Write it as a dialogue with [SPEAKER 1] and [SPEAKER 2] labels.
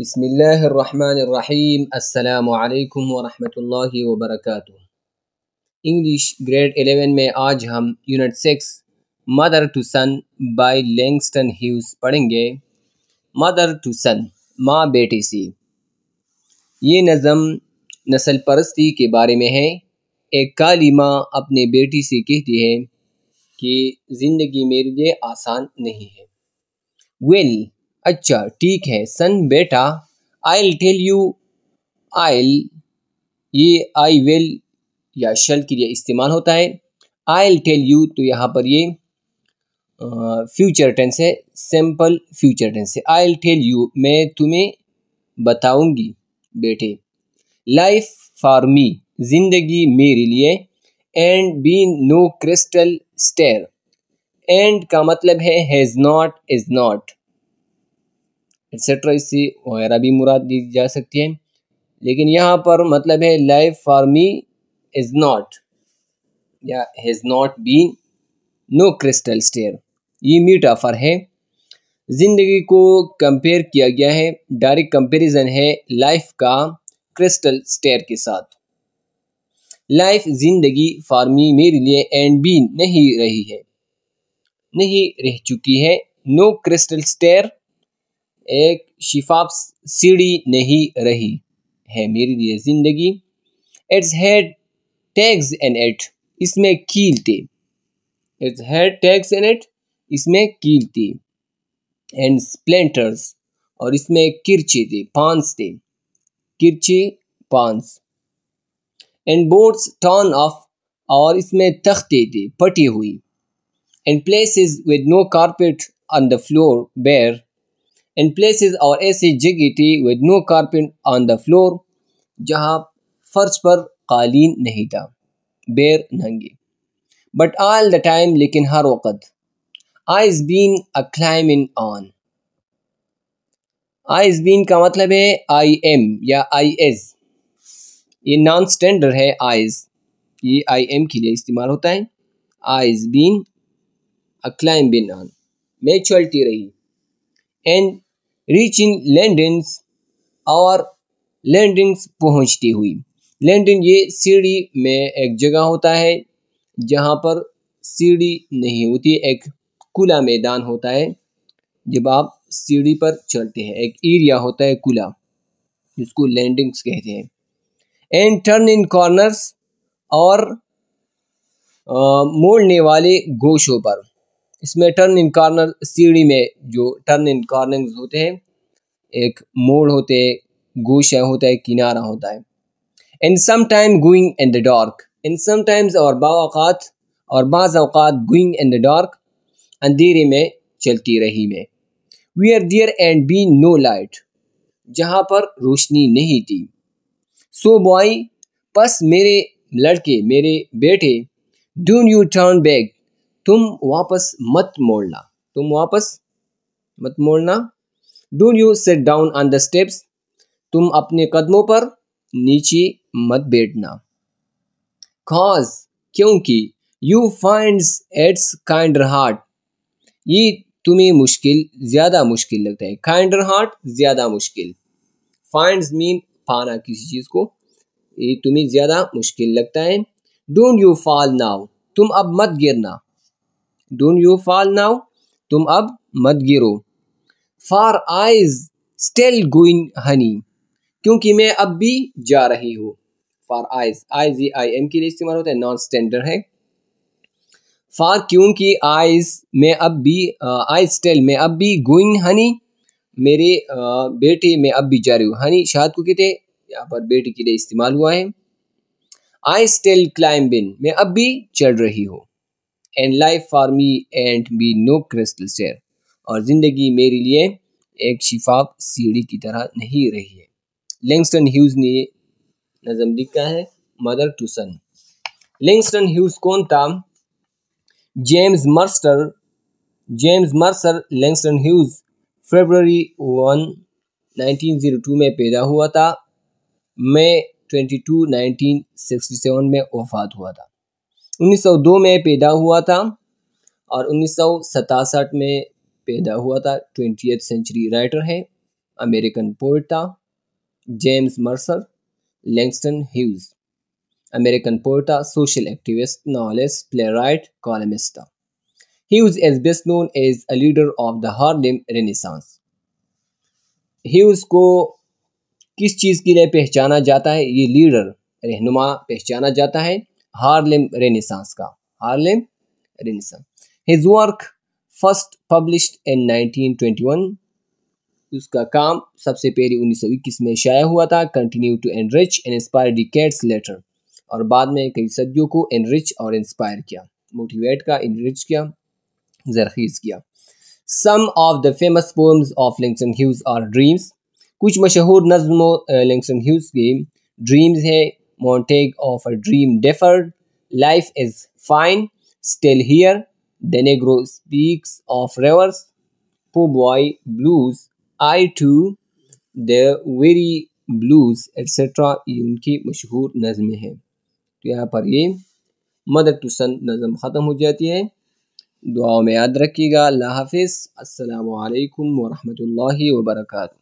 [SPEAKER 1] बिसमीम अल्लाम वरहमतुल्लाहि वबरकातुह इंग्लिश ग्रेड 11 में आज हम unit six mother to son by Langston Hughes पढ़ेंगे मदर टू सन माँ बेटी सी ये नज़म नसल परस्ती के बारे में है एक काली माँ अपने बेटी से कहती है कि ज़िंदगी मेरे लिए आसान नहीं है विल अच्छा ठीक है सन बेटा I will tell you I ये आई विल या शल के लिए इस्तेमाल होता है आई विल टेल यू तो यहाँ पर ये फ्यूचर टेंस है सिंपल फ्यूचर टेंस है आई विल टेल यू मैं तुम्हें बताऊंगी बेटे लाइफ फॉर मी जिंदगी मेरे लिए and be no crystal stair and का मतलब है has not is not etcetera इससे वगैरह भी मुराद दी जा सकती है लेकिन यहाँ पर मतलब है life for me is not या has not been no crystal stair ये मीटाफर है ज़िंदगी को कंपेयर किया गया है डायरेक्ट कंपैरिजन है लाइफ का क्रिस्टल स्टेयर के साथ लाइफ ज़िंदगी मी मेरे लिए एंड बीन नहीं रही है नहीं रह चुकी है नो क्रिस्टल स्टेयर एक शिफाफ सीढ़ी नहीं रही है मेरी लिए ज़िंदगी it's had tacks in it इसमें कील थी it's had tacks in it इसमें कील थी एंड स्प्लेंटर्स और इसमें किरचे थे पांच थे किरचे पांच एंड बोर्ड्स टर्न ऑफ और इसमें तख्ते थे पटी हुई and places with no carpet on the floor bare In places और ऐसी जगह थी with no carpet on the floor जहाँ फर्श पर कालीन नहीं था बेर नंगी बट आल द टाइम लेकिन हर वक़्त I'se been a climbing on I'se been का मतलब है आई एम या आई एस ये नॉन स्टैंडर्ड है आइज ये आई एम के लिए इस्तेमाल होता है I'se been a climbing on मैचुअलिटी रही एंड इन लैंडिंग्स और लैंडिंग्स पहुंचती हुई लैंडिंग ये सीढ़ी में एक जगह होता है जहाँ पर सीढ़ी नहीं होती एक खुला मैदान होता है जब आप सीढ़ी पर चलते हैं एक एरिया होता है कुला जिसको लैंडिंग्स कहते हैं एंड टर्न इन कॉर्नर्स और मोड़ने वाले गोशों पर इसमें टर्न इन कार्नर सीढ़ी में जो टर्न इन कॉर्निंग होते हैं एक मोड़ होते हैं गोशा होता है किनारा होता है in some time going in the dark in some times और बात और बाज़ अवत गोइंग इन द डार्क अंधेरे में चलती रही में we are there and be no light जहाँ पर रोशनी नहीं थी सो बॉय बस मेरे लड़के मेरे बेटे डोंट यू टर्न बैक तुम वापस मत मोड़ना तुम वापस मत मोड़ना do you set down on the steps तुम अपने कदमों पर नीचे मत बैठना कॉज क्योंकि you find it's kinder hard ये तुम्हें मुश्किल ज़्यादा मुश्किल लगता है काइंडर हार्ट ज़्यादा मुश्किल फाइंड मीन पाना किसी चीज़ को ये तुम्हें ज़्यादा मुश्किल लगता है डोंट यू फॉल नाउ तुम अब मत गिरना डोंट यू फॉल नाउ तुम अब मत गिरो for I'se still going honey क्योंकि मैं अब भी जा रही हूँ फार eyes I ji I am के लिए इस्तेमाल होता है नॉन स्टैंडर्ड है फार क्योंकि आइज मैं अब भी आइज टेल मैं अब भी गोइंग हनी मेरे बेटे मैं अब भी जा रही हूँ हनी शाद को कहते हैं यहाँ पर बेटे के लिए इस्तेमाल हुआ है आई स्टिल क्लाइंबिन मैं अब भी चल रही हूँ and life for me and be no crystal stair और ज़िंदगी मेरे लिए एक शिफाफ सीढ़ी की तरह नहीं रही है लिंगस्टन ह्यूज ने नज़म लिखा है mother to son Langston Hughes कौन था James Mercer James Mercer Langston Hughes फरवरी वन 1902 में पैदा हुआ था मई 22 1967 में वफात हुआ था 1902 में पैदा हुआ था और उन्नीस में पैदा हुआ था ट्वेंटी सेंचुरी राइटर है अमेरिकन पोइट था James Mercer Langston Hughes American poet था social activist novelist playwright columnist था Hughes is best known as a leader of the Harlem Renaissance Hughes को किस चीज़ के लिए पहचाना जाता है ये लीडर रहनुमा पहचाना जाता है Harlem Renaissance का Harlem Renaissance his work first published in 1921 उसका काम सबसे पहले 1921 में शाया हुआ था continue to enrich and inspire decades later और बाद में कई सदियों को एनरिच और इंस्पायर किया मोटिवेट का एनरिच किया जरखीज किया some of the famous poems of Langston Hughes are dreams कुछ मशहूर नज्म लिंक्सन ह्यूज की ड्रीम्स हैं Montague of a dream deferred. Life is fine, still here. The Negro speaks of rivers. Poor boy blues. I too. The very blues etc. ये उनकी मशहूर नज़में हैं तो यहाँ पर ये मदर टू सन नज़म ख़त्म हो जाती है दुआओं में याद रखिएगा अल्लाह हाफिज़ अस्सलाम वालेकुम वरहमतुल्लाहि वबरकू